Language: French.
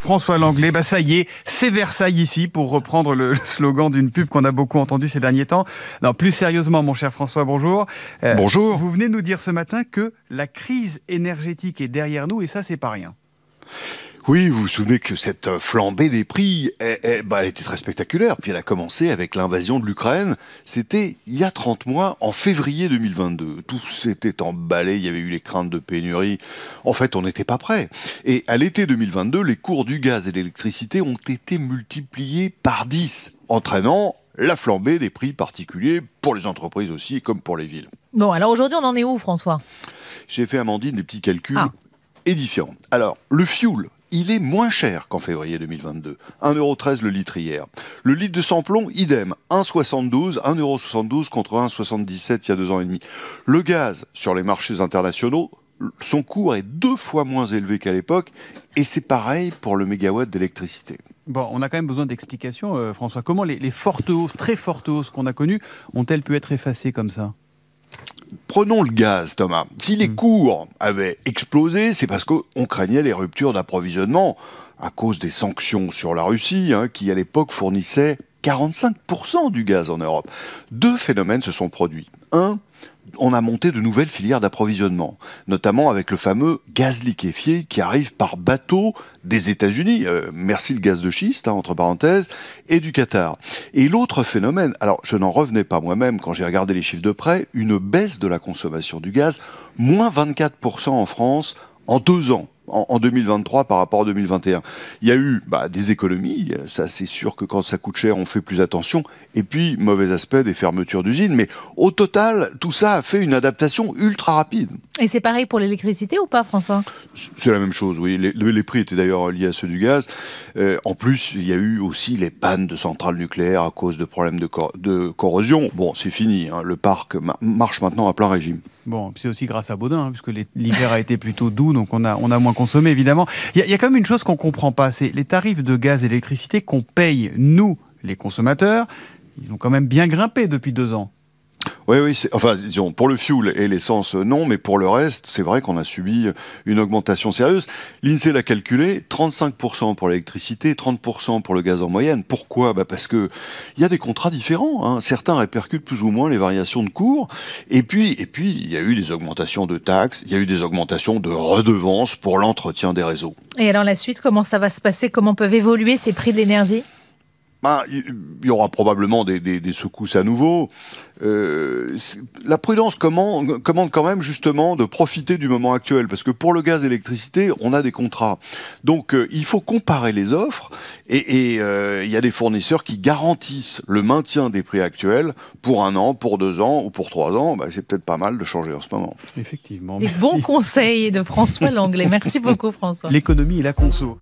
François Langlais, bah ça y est, c'est Versailles ici, pour reprendre le, slogan d'une pub qu'on a beaucoup entendu ces derniers temps. Non, plus sérieusement, mon cher François, bonjour. Euh, bonjour. Vous venez nous dire ce matin que la crise énergétique est derrière nous, et ça, c'est pas rien. Oui, vous vous souvenez que cette euh, flambée des prix, eh, eh, bah, elle, était très spectaculaire. Puis elle a commencé avec l'invasion de l'Ukraine. C'était il y a 30 mois, en février 2022. Tout s'était emballé, il y avait eu les craintes de pénurie. En fait, on n'était pas prêt. Et à l'été 2022, les cours du gaz et de l'électricité ont été multipliés par 10, entraînant la flambée des prix particuliers pour les entreprises aussi, comme pour les villes. Bon, alors aujourd'hui, on en est où, François J'ai fait, Amandine, des petits calculs. Ah. édifiants. Alors, le fioul, il est moins cher qu'en février 2022. 1,13€ le litre hier. Le litre de samplon, idem. 1,72€, contre 1,77€ il y a deux ans et demi. Le gaz, sur les marchés internationaux, son cours est deux fois moins élevé qu'à l'époque, et c'est pareil pour le mégawatt d'électricité. Bon, on a quand même besoin d'explications, euh, François. Comment les, fortes hausses, très fortes hausses qu'on a connues, ont-elles pu être effacées comme ça Prenons le gaz, Thomas. Si les hmm. cours avaient explosé, c'est parce qu'on craignait les ruptures d'approvisionnement à cause des sanctions sur la Russie, hein, qui à l'époque fournissait 45% du gaz en Europe. Deux phénomènes se sont produits. Un, on a monté de nouvelles filières d'approvisionnement, notamment avec le fameux gaz liquéfié qui arrive par bateau des États-Unis, euh, merci le gaz de schiste, hein, entre parenthèses, et du Qatar. Et l'autre phénomène, alors je n'en revenais pas moi-même quand j'ai regardé les chiffres de près, une baisse de la consommation du gaz, moins 24% en France en deux ans en, 2023 par rapport à 2021. Il y a eu bah, des économies, ça c'est sûr que quand ça coûte cher, on fait plus attention. Et puis, mauvais aspect des fermetures d'usines. Mais au total, tout ça a fait une adaptation ultra rapide. Et c'est pareil pour l'électricité ou pas, François C'est la même chose, oui. Les, prix étaient d'ailleurs liés à ceux du gaz. Euh, en plus, il y a eu aussi les pannes de centrales nucléaires à cause de problèmes de, corrosion. Bon, c'est fini. Hein. Le parc marche maintenant à plein régime c'est aussi grâce à Baudin, hein, puisque l'hiver a été plutôt doux, donc on a, moins consommé, évidemment. Il y, y, a quand même une chose qu'on ne comprend pas, c'est les tarifs de gaz et d'électricité qu'on paye, nous, les consommateurs, ils ont quand même bien grimpé depuis deux ans. Oui, oui. Enfin, disons, pour le fuel et l'essence, euh, non, mais pour le reste, c'est vrai qu'on a subi euh, une augmentation sérieuse. L'INSEE l'a calculé, 35% pour l'électricité, 30% pour le gaz en moyenne. Pourquoi bah Parce qu'il y a des contrats différents. Hein. Certains répercutent plus ou moins les variations de cours. Et puis, et puis, il y a eu des augmentations de taxes, il y a eu des augmentations de redevances pour l'entretien des réseaux. Et alors la suite, comment ça va se passer Comment peuvent évoluer ces prix de l'énergie il bah, y aura probablement des, secousses à nouveau. Euh, la prudence commande, commande, quand même justement de profiter du moment actuel, parce que pour le gaz et l'électricité, on a des contrats. Donc euh, il faut comparer les offres, et euh, il y a des fournisseurs qui garantissent le maintien des prix actuels pour un an, pour deux ans ou pour trois ans. Bah, c'est peut-être pas mal de changer en ce moment. Effectivement. Et bon conseil de François Langlais. Merci beaucoup François. L'économie et la conso.